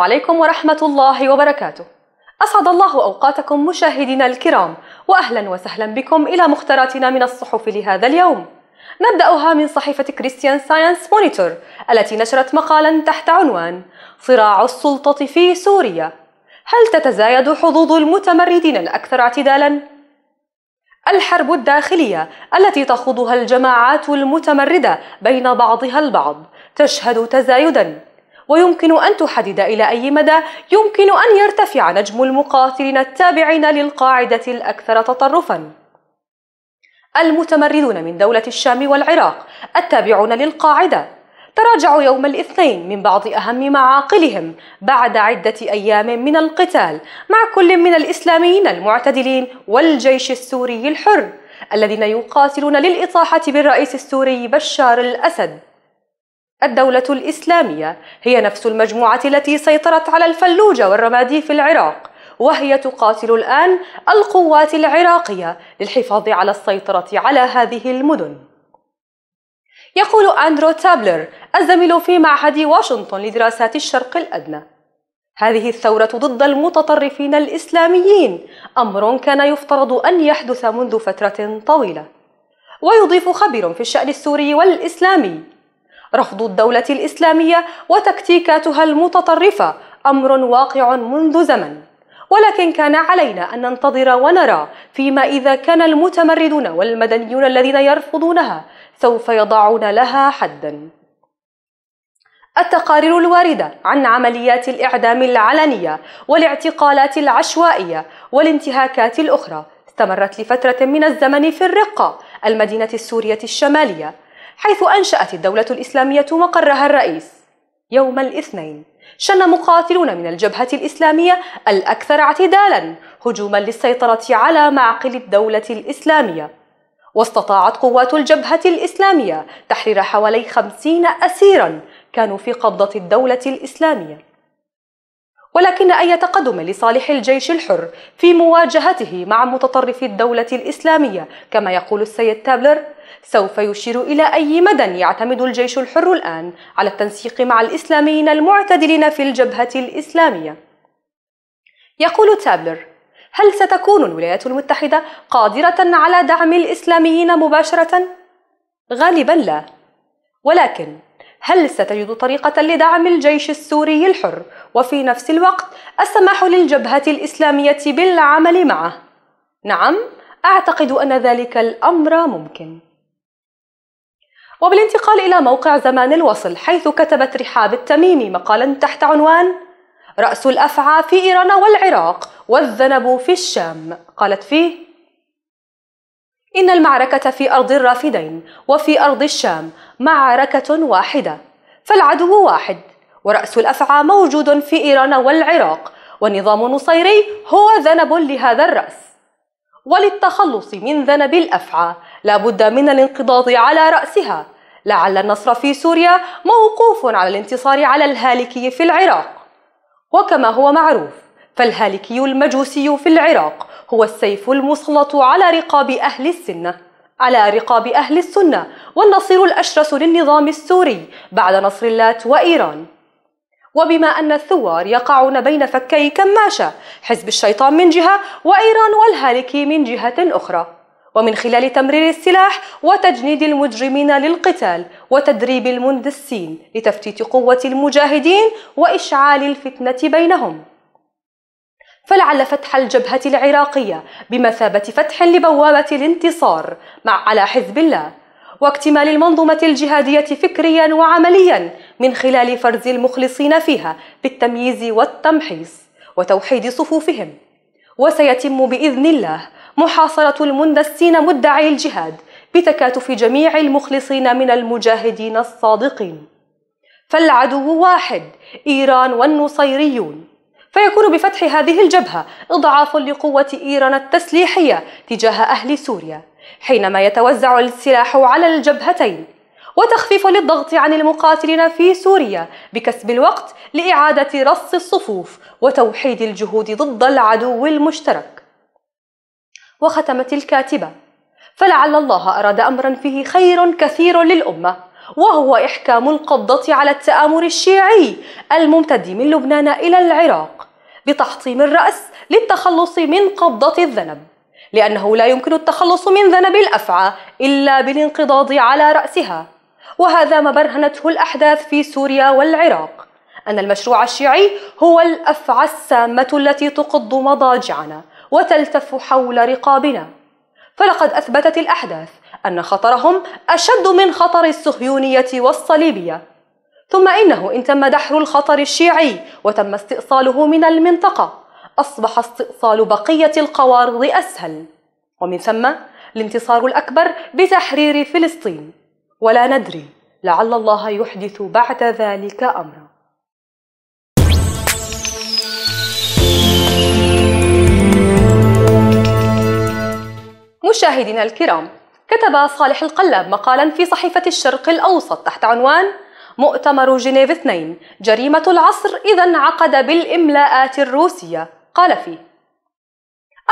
السلام عليكم ورحمة الله وبركاته. أسعد الله أوقاتكم مشاهدينا الكرام، وأهلا وسهلا بكم إلى مختاراتنا من الصحف لهذا اليوم. نبدأها من صحيفة كريستيان ساينس مونيتور التي نشرت مقالا تحت عنوان صراع السلطة في سوريا هل تتزايد حظوظ المتمردين الأكثر اعتدالا؟ الحرب الداخلية التي تخوضها الجماعات المتمردة بين بعضها البعض تشهد تزايدا ويمكن أن تحدد إلى أي مدى يمكن أن يرتفع نجم المقاتلين التابعين للقاعدة الأكثر تطرفاً. المتمردون من دولة الشام والعراق التابعون للقاعدة تراجعوا يوم الاثنين من بعض أهم معاقلهم بعد عدة أيام من القتال مع كل من الإسلاميين المعتدلين والجيش السوري الحر الذين يقاتلون للإطاحة بالرئيس السوري بشار الأسد الدولة الإسلامية هي نفس المجموعة التي سيطرت على الفلوجة والرمادي في العراق وهي تقاتل الآن القوات العراقية للحفاظ على السيطرة على هذه المدن يقول أندرو تابلر الزميل في معهد واشنطن لدراسات الشرق الأدنى هذه الثورة ضد المتطرفين الإسلاميين أمر كان يفترض أن يحدث منذ فترة طويلة ويضيف خبير في الشأن السوري والإسلامي رفض الدولة الإسلامية وتكتيكاتها المتطرفة أمر واقع منذ زمن ولكن كان علينا أن ننتظر ونرى فيما إذا كان المتمردون والمدنيون الذين يرفضونها سوف يضعون لها حداً التقارير الواردة عن عمليات الإعدام العلنية والاعتقالات العشوائية والانتهاكات الأخرى استمرت لفترة من الزمن في الرقة المدينة السورية الشمالية حيث أنشأت الدولة الإسلامية مقرها الرئيس يوم الاثنين شن مقاتلون من الجبهة الإسلامية الأكثر اعتدالا هجوما للسيطرة على معقل الدولة الإسلامية واستطاعت قوات الجبهة الإسلامية تحرير حوالي خمسين أسيرا كانوا في قبضة الدولة الإسلامية ولكن أي تقدم لصالح الجيش الحر في مواجهته مع متطرفي الدولة الإسلامية كما يقول السيد تابلر سوف يشير إلى أي مدى يعتمد الجيش الحر الآن على التنسيق مع الإسلاميين المعتدلين في الجبهة الإسلامية يقول تابلر هل ستكون الولايات المتحدة قادرة على دعم الإسلاميين مباشرة؟ غالبا لا ولكن هل ستجد طريقة لدعم الجيش السوري الحر وفي نفس الوقت السماح للجبهة الإسلامية بالعمل معه؟ نعم، أعتقد أن ذلك الأمر ممكن. وبالانتقال إلى موقع زمان الوصل حيث كتبت رحاب التميمي مقالا تحت عنوان رأس الأفعى في إيران والعراق والذنب في الشام قالت فيه إن المعركة في أرض الرافدين وفي أرض الشام معركة واحدة فالعدو واحد ورأس الأفعى موجود في إيران والعراق والنظام النصيري هو ذنب لهذا الرأس وللتخلص من ذنب الأفعى لابد من الانقضاض على رأسها لعل النصر في سوريا موقوف على الانتصار على الهالكي في العراق وكما هو معروف فالهالكي المجوسي في العراق هو السيف المسلط على رقاب أهل السنة على رقاب أهل السنة والنصير الأشرس للنظام السوري بعد نصر اللات وإيران وبما أن الثوار يقعون بين فكي كماشة حزب الشيطان من جهة وإيران والهالكي من جهة أخرى ومن خلال تمرير السلاح وتجنيد المجرمين للقتال وتدريب المندسين لتفتيت قوة المجاهدين وإشعال الفتنة بينهم فلعل فتح الجبهة العراقية بمثابة فتح لبوابة الانتصار مع على حزب الله واكتمال المنظومة الجهادية فكريا وعمليا من خلال فرز المخلصين فيها بالتمييز والتمحيص وتوحيد صفوفهم وسيتم بإذن الله محاصرة المندسين مدعي الجهاد بتكاتف جميع المخلصين من المجاهدين الصادقين فالعدو واحد إيران والنصيريون فيكون بفتح هذه الجبهة إضعاف لقوة إيران التسليحية تجاه أهل سوريا حينما يتوزع السلاح على الجبهتين وتخفيف للضغط عن المقاتلين في سوريا بكسب الوقت لإعادة رص الصفوف وتوحيد الجهود ضد العدو المشترك. وختمت الكاتبة: فلعل الله أراد أمرا فيه خير كثير للأمة، وهو إحكام القبضة على التآمر الشيعي الممتد من لبنان إلى العراق، بتحطيم الرأس للتخلص من قبضة الذنب. لأنه لا يمكن التخلص من ذنب الأفعى إلا بالانقضاض على رأسها وهذا ما برهنته الأحداث في سوريا والعراق أن المشروع الشيعي هو الأفعى السامة التي تقض مضاجعنا وتلتف حول رقابنا فلقد أثبتت الأحداث أن خطرهم أشد من خطر الصهيونية والصليبية ثم إنه إن تم دحر الخطر الشيعي وتم استئصاله من المنطقة أصبح استئصال بقية القوارض أسهل ومن ثم الانتصار الأكبر بتحرير فلسطين ولا ندري لعل الله يحدث بعد ذلك أمرا مشاهدينا الكرام كتب صالح القلاب مقالا في صحيفة الشرق الأوسط تحت عنوان مؤتمر جنيف 2 جريمة العصر إذا انعقد بالإملاءات الروسية قال فيه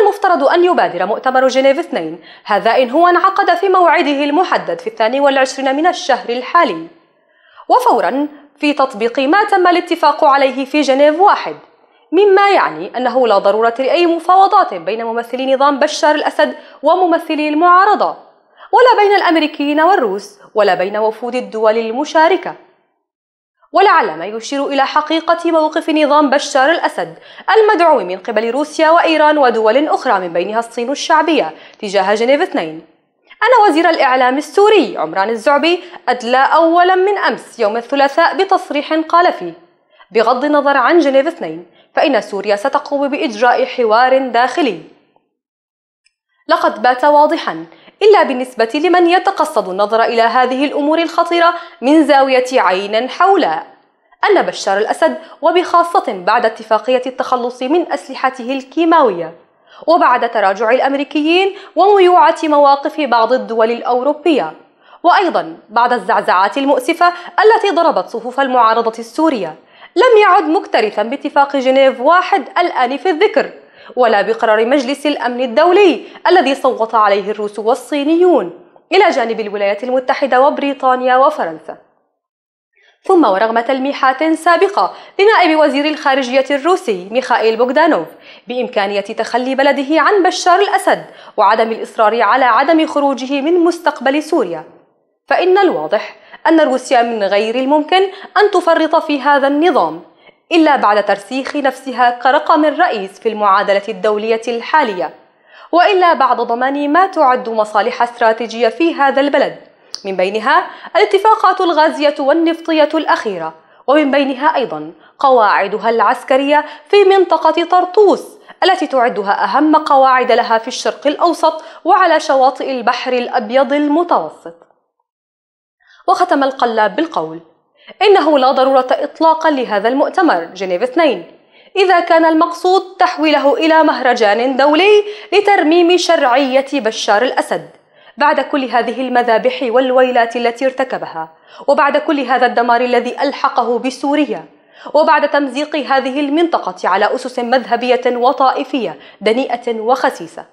المفترض أن يبادر مؤتمر جنيف 2 هذا إن هو انعقد في موعده المحدد في الثاني والعشرين من الشهر الحالي وفورا في تطبيق ما تم الاتفاق عليه في جنيف واحد مما يعني أنه لا ضرورة لأي مفاوضات بين ممثلي نظام بشار الأسد وممثلي المعارضة ولا بين الأمريكيين والروس ولا بين وفود الدول المشاركة ولعل ما يشير إلى حقيقة موقف نظام بشار الأسد المدعو من قبل روسيا وإيران ودول أخرى من بينها الصين الشعبية تجاه جنيف 2 أن وزير الإعلام السوري عمران الزعبي أدلى أولا من أمس يوم الثلاثاء بتصريح قال فيه بغض النظر عن جنيف 2 فإن سوريا ستقوم بإجراء حوار داخلي لقد بات واضحا إلا بالنسبة لمن يتقصد النظر إلى هذه الأمور الخطيرة من زاوية عين حولها أن بشار الأسد وبخاصة بعد اتفاقية التخلص من أسلحته الكيماوية وبعد تراجع الأمريكيين وميوعة مواقف بعض الدول الأوروبية وأيضا بعد الزعزعات المؤسفة التي ضربت صفوف المعارضة السورية لم يعد مكترثا باتفاق جنيف واحد الآن في الذكر ولا بقرار مجلس الأمن الدولي الذي صوت عليه الروس والصينيون إلى جانب الولايات المتحدة وبريطانيا وفرنسا ثم ورغم تلميحات سابقة لنائب وزير الخارجية الروسي ميخائيل بوغدانوف بإمكانية تخلي بلده عن بشار الأسد وعدم الإصرار على عدم خروجه من مستقبل سوريا فإن الواضح أن روسيا من غير الممكن أن تفرط في هذا النظام إلا بعد ترسيخ نفسها كرقم رئيس في المعادلة الدولية الحالية وإلا بعد ضمان ما تعد مصالح استراتيجية في هذا البلد من بينها الاتفاقات الغازية والنفطية الأخيرة ومن بينها أيضا قواعدها العسكرية في منطقة طرطوس التي تعدها أهم قواعد لها في الشرق الأوسط وعلى شواطئ البحر الأبيض المتوسط وختم القلاب بالقول إنه لا ضرورة إطلاقا لهذا المؤتمر جنيف 2 إذا كان المقصود تحويله إلى مهرجان دولي لترميم شرعية بشار الأسد بعد كل هذه المذابح والويلات التي ارتكبها وبعد كل هذا الدمار الذي ألحقه بسوريا وبعد تمزيق هذه المنطقة على أسس مذهبية وطائفية دنيئة وخسيسة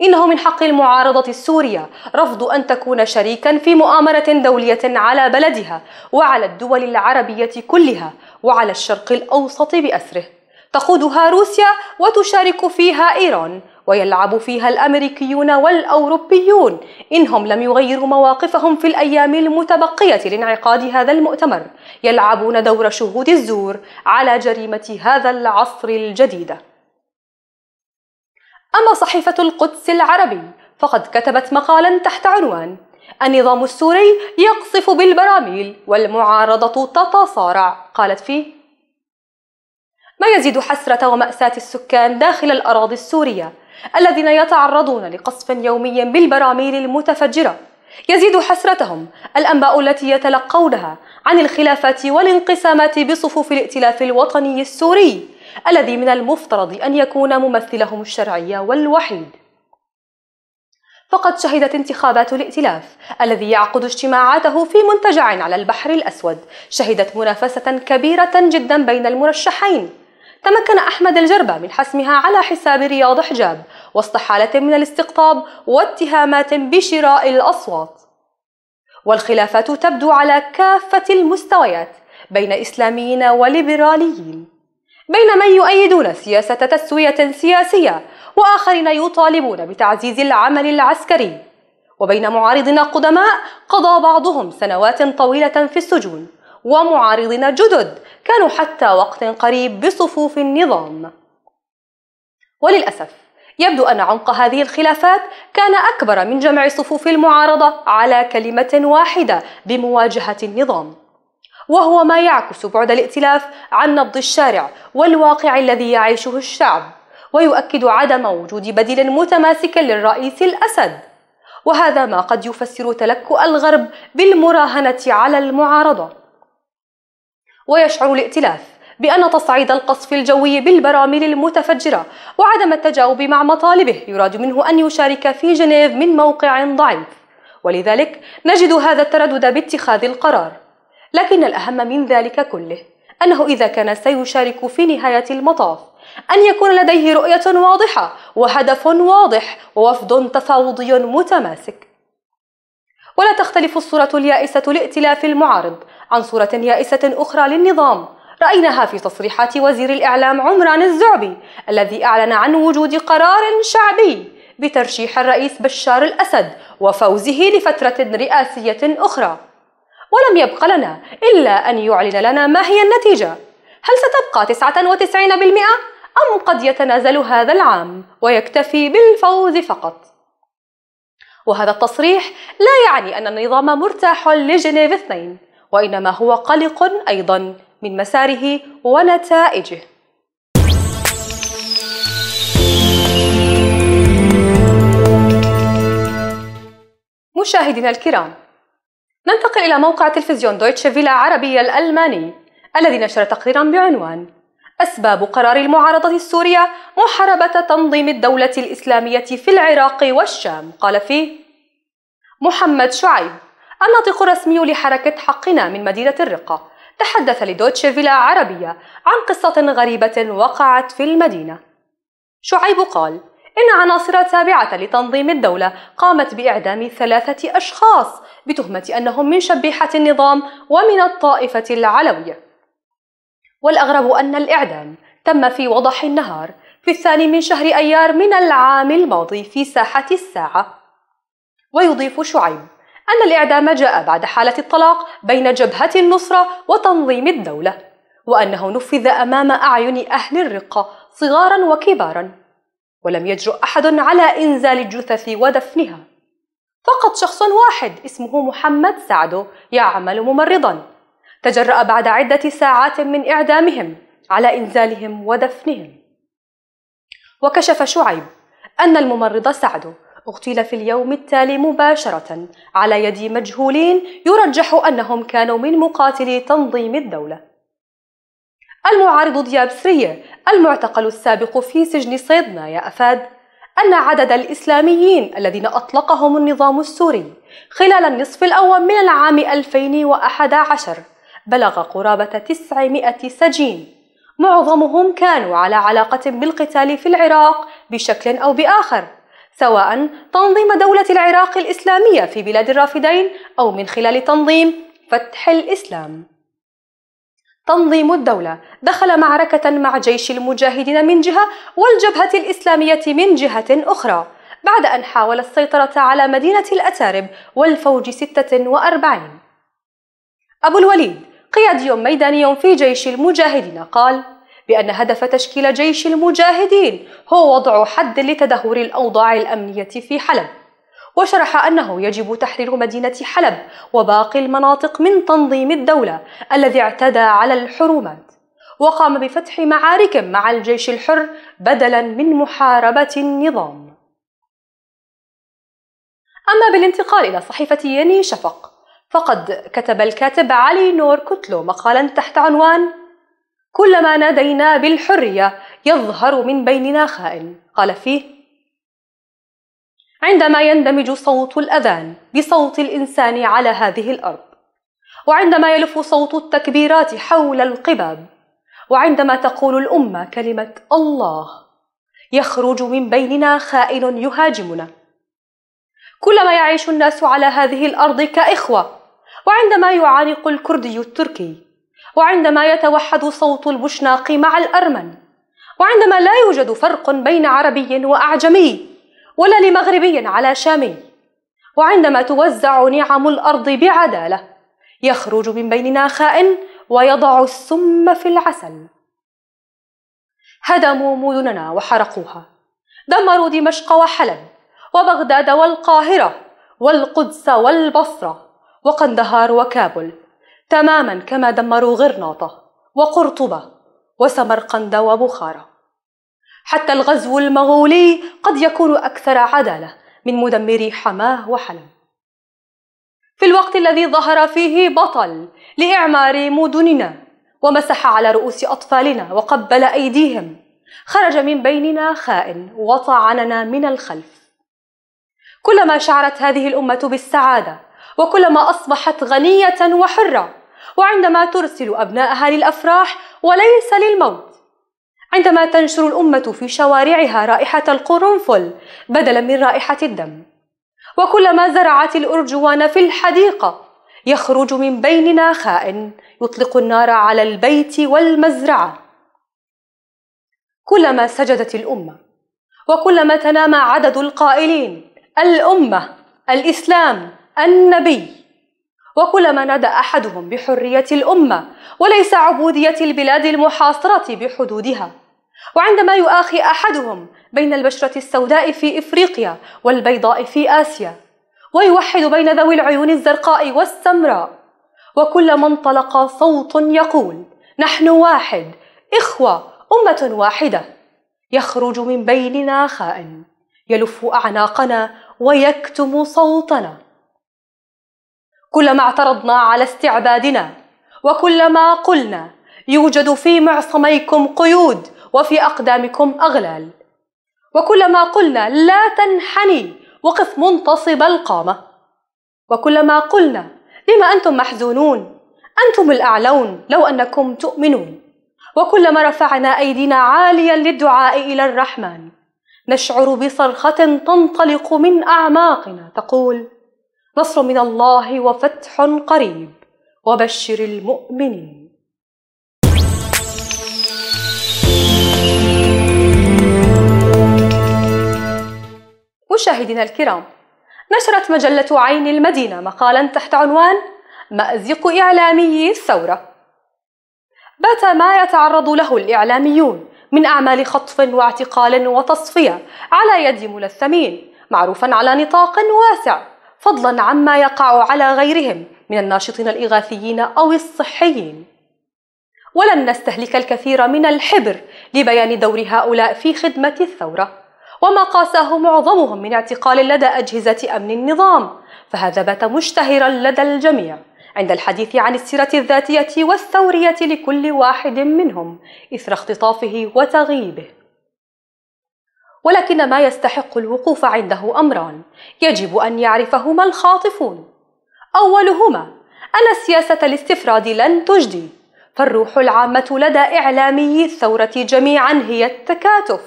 إنه من حق المعارضة السورية رفض أن تكون شريكا في مؤامرة دولية على بلدها وعلى الدول العربية كلها وعلى الشرق الأوسط بأسره تقودها روسيا وتشارك فيها إيران ويلعب فيها الامريكيون والاوروبيون انهم لم يغيروا مواقفهم في الايام المتبقيه لانعقاد هذا المؤتمر يلعبون دور شهود الزور على جريمه هذا العصر الجديده أما صحيفة القدس العربي فقد كتبت مقالا تحت عنوان النظام السوري يقصف بالبراميل والمعارضة تتصارع قالت فيه ما يزيد حسرة ومأساة السكان داخل الأراضي السورية الذين يتعرضون لقصف يومي بالبراميل المتفجرة يزيد حسرتهم الأنباء التي يتلقونها عن الخلافات والانقسامات بصفوف الائتلاف الوطني السوري الذي من المفترض أن يكون ممثلهم الشرعي والوحيد فقد شهدت انتخابات الائتلاف الذي يعقد اجتماعاته في منتجع على البحر الأسود شهدت منافسة كبيرة جدا بين المرشحين تمكن أحمد الجربة من حسمها على حساب رياض حجاب وسط حالة من الاستقطاب واتهامات بشراء الأصوات والخلافات تبدو على كافة المستويات بين إسلاميين وليبراليين بين من يؤيدون سياسة تسوية سياسية وآخرين يطالبون بتعزيز العمل العسكري وبين معارضين قدماء قضى بعضهم سنوات طويلة في السجون ومعارضين جدد كانوا حتى وقت قريب بصفوف النظام وللأسف يبدو أن عمق هذه الخلافات كان أكبر من جمع صفوف المعارضة على كلمة واحدة بمواجهة النظام وهو ما يعكس بعد الائتلاف عن نبض الشارع والواقع الذي يعيشه الشعب ويؤكد عدم وجود بديل متماسك للرئيس الأسد وهذا ما قد يفسر تلكؤ الغرب بالمراهنة على المعارضة ويشعر الائتلاف بأن تصعيد القصف الجوي بالبراميل المتفجرة وعدم التجاوب مع مطالبه يراد منه أن يشارك في جنيف من موقع ضعيف ولذلك نجد هذا التردد باتخاذ القرار لكن الأهم من ذلك كله أنه إذا كان سيشارك في نهاية المطاف أن يكون لديه رؤية واضحة وهدف واضح ووفد تفاوضي متماسك ولا تختلف الصورة اليائسة لائتلاف المعارض عن صورة يائسة أخرى للنظام رأيناها في تصريحات وزير الإعلام عمران الزعبي الذي أعلن عن وجود قرار شعبي بترشيح الرئيس بشار الأسد وفوزه لفترة رئاسية أخرى ولم يبق لنا إلا أن يعلن لنا ما هي النتيجة هل ستبقى 99% أم قد يتنازل هذا العام ويكتفي بالفوز فقط؟ وهذا التصريح لا يعني أن النظام مرتاح لجنيف اثنين وإنما هو قلق أيضا من مساره ونتائجه مشاهدينا الكرام ننتقل إلى موقع تلفزيون دويتش فيلا عربية الألماني الذي نشر تقريرا بعنوان أسباب قرار المعارضة السورية محاربة تنظيم الدولة الإسلامية في العراق والشام قال فيه محمد شعيب الناطق الرسمي لحركة حقنا من مدينة الرقة تحدث لدوتش فيلا عربية عن قصة غريبة وقعت في المدينة شعيب قال إن عناصر تابعة لتنظيم الدولة قامت بإعدام ثلاثة أشخاص بتهمة أنهم من شبيحة النظام ومن الطائفة العلوية. والأغرب أن الإعدام تم في وضح النهار في الثاني من شهر أيار من العام الماضي في ساحة الساعة. ويضيف شعيب أن الإعدام جاء بعد حالة الطلاق بين جبهة النصرة وتنظيم الدولة، وأنه نفذ أمام أعين أهل الرقة صغارا وكبارا ولم يجرؤ أحد على إنزال الجثث ودفنها فقط شخص واحد اسمه محمد سعدو يعمل ممرضا تجرأ بعد عدة ساعات من إعدامهم على إنزالهم ودفنهم وكشف شعيب أن الممرض سعدو اغتيل في اليوم التالي مباشرة على يد مجهولين يرجح أنهم كانوا من مقاتلي تنظيم الدولة المعارض دياب سرية المعتقل السابق في سجن صيدنا أفاد أن عدد الإسلاميين الذين أطلقهم النظام السوري خلال النصف الأول من العام 2011 بلغ قرابة 900 سجين معظمهم كانوا على علاقة بالقتال في العراق بشكل أو بآخر سواء تنظيم دولة العراق الإسلامية في بلاد الرافدين أو من خلال تنظيم فتح الإسلام تنظيم الدولة دخل معركة مع جيش المجاهدين من جهة والجبهة الإسلامية من جهة أخرى بعد أن حاول السيطرة على مدينة الأتارب والفوج 46 أبو الوليد قيادي ميداني في جيش المجاهدين قال بأن هدف تشكيل جيش المجاهدين هو وضع حد لتدهور الأوضاع الأمنية في حلب وشرح أنه يجب تحرير مدينة حلب وباقي المناطق من تنظيم الدولة الذي اعتدى على الحرومات وقام بفتح معارك مع الجيش الحر بدلا من محاربة النظام أما بالانتقال إلى صحيفة يني شفق فقد كتب الكاتب علي نور كتلو مقالا تحت عنوان كلما نادينا بالحرية يظهر من بيننا خائن قال فيه عندما يندمج صوت الأذان بصوت الإنسان على هذه الأرض وعندما يلف صوت التكبيرات حول القباب وعندما تقول الأمة كلمة الله يخرج من بيننا خائن يهاجمنا كلما يعيش الناس على هذه الأرض كإخوة وعندما يعانق الكردي التركي وعندما يتوحد صوت البشناق مع الأرمن وعندما لا يوجد فرق بين عربي وأعجمي ولا لمغربي على شامي وعندما توزع نعم الارض بعداله يخرج من بيننا خائن ويضع السم في العسل هدموا مدننا وحرقوها دمروا دمشق وحلب وبغداد والقاهره والقدس والبصره وقندهار وكابل تماما كما دمروا غرناطه وقرطبه وسمرقند وبخاره حتى الغزو المغولي قد يكون أكثر عدالة من مدمري حماه وحلب في الوقت الذي ظهر فيه بطل لإعمار مدننا ومسح على رؤوس أطفالنا وقبل أيديهم خرج من بيننا خائن وطعننا من الخلف كلما شعرت هذه الأمة بالسعادة وكلما أصبحت غنية وحرة وعندما ترسل أبنائها للأفراح وليس للموت عندما تنشر الأمة في شوارعها رائحة القرنفل بدلا من رائحة الدم وكلما زرعت الأرجوان في الحديقة يخرج من بيننا خائن يطلق النار على البيت والمزرعة كلما سجدت الأمة وكلما تنامى عدد القائلين الأمة الإسلام النبي وكلما نادى احدهم بحريه الامه وليس عبوديه البلاد المحاصره بحدودها وعندما يؤاخي احدهم بين البشره السوداء في افريقيا والبيضاء في اسيا ويوحد بين ذوي العيون الزرقاء والسمراء وكلما انطلق صوت يقول نحن واحد اخوه امه واحده يخرج من بيننا خائن يلف اعناقنا ويكتم صوتنا كلما اعترضنا على استعبادنا وكلما قلنا يوجد في معصميكم قيود وفي أقدامكم أغلال وكلما قلنا لا تنحني وقف منتصب القامة وكلما قلنا لما أنتم محزونون أنتم الأعلون لو أنكم تؤمنون وكلما رفعنا أيدينا عاليا للدعاء إلى الرحمن نشعر بصرخة تنطلق من أعماقنا تقول نصر من الله وفتح قريب وبشر المؤمنين مشاهدينا الكرام نشرت مجلة عين المدينة مقالا تحت عنوان مأزق إعلامي الثورة بات ما يتعرض له الإعلاميون من أعمال خطف واعتقال وتصفية على يد ملثمين معروفا على نطاق واسع فضلا عما يقع على غيرهم من الناشطين الإغاثيين أو الصحيين ولن نستهلك الكثير من الحبر لبيان دور هؤلاء في خدمة الثورة وما قاساه معظمهم من اعتقال لدى أجهزة أمن النظام فهذا بات مشتهرا لدى الجميع عند الحديث عن السيرة الذاتية والثورية لكل واحد منهم إثر اختطافه وتغييبه ولكن ما يستحق الوقوف عنده أمران يجب أن يعرفهما الخاطفون أولهما أن السياسة الاستفراد لن تجدي فالروح العامة لدى إعلامي الثورة جميعا هي التكاتف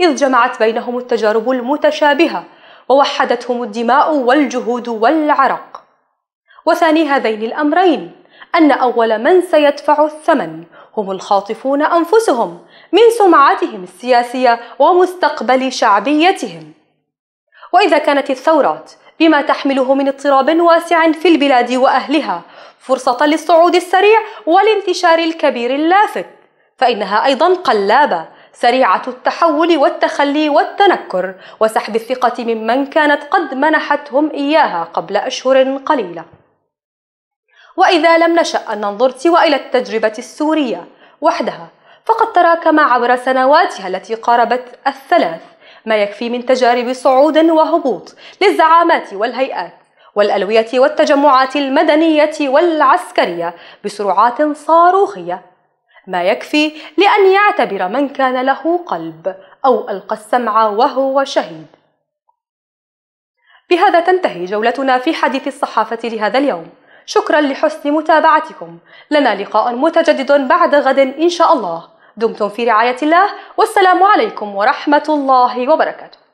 إذ جمعت بينهم التجارب المتشابهة ووحدتهم الدماء والجهود والعرق وثاني هذين الأمرين أن أول من سيدفع الثمن هم الخاطفون أنفسهم من سمعتهم السياسية ومستقبل شعبيتهم وإذا كانت الثورات بما تحمله من اضطراب واسع في البلاد وأهلها فرصة للصعود السريع والانتشار الكبير اللافت فإنها أيضا قلابة سريعة التحول والتخلي والتنكر وسحب الثقة ممن كانت قد منحتهم إياها قبل أشهر قليلة. وإذا لم نشأ أن ننظر سوى إلى التجربة السورية وحدها، فقد تراكم عبر سنواتها التي قاربت الثلاث ما يكفي من تجارب صعود وهبوط للزعامات والهيئات والألوية والتجمعات المدنية والعسكرية بسرعات صاروخية ما يكفي لأن يعتبر من كان له قلب أو ألقى السمع وهو شهيد. بهذا تنتهي جولتنا في حديث الصحافة لهذا اليوم. شكرا لحسن متابعتكم. لنا لقاء متجدد بعد غد إن شاء الله. دمتم في رعاية الله والسلام عليكم ورحمة الله وبركاته.